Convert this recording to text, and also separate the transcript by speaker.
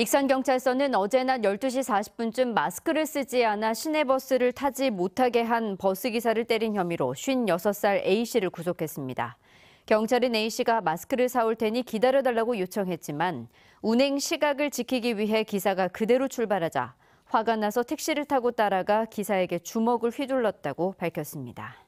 Speaker 1: 익산경찰서는 어제 낮 12시 40분쯤 마스크를 쓰지 않아 시내버스를 타지 못하게 한 버스기사를 때린 혐의로 56살 A씨를 구속했습니다. 경찰은 A씨가 마스크를 사올 테니 기다려달라고 요청했지만 운행 시각을 지키기 위해 기사가 그대로 출발하자 화가 나서 택시를 타고 따라가 기사에게 주먹을 휘둘렀다고 밝혔습니다.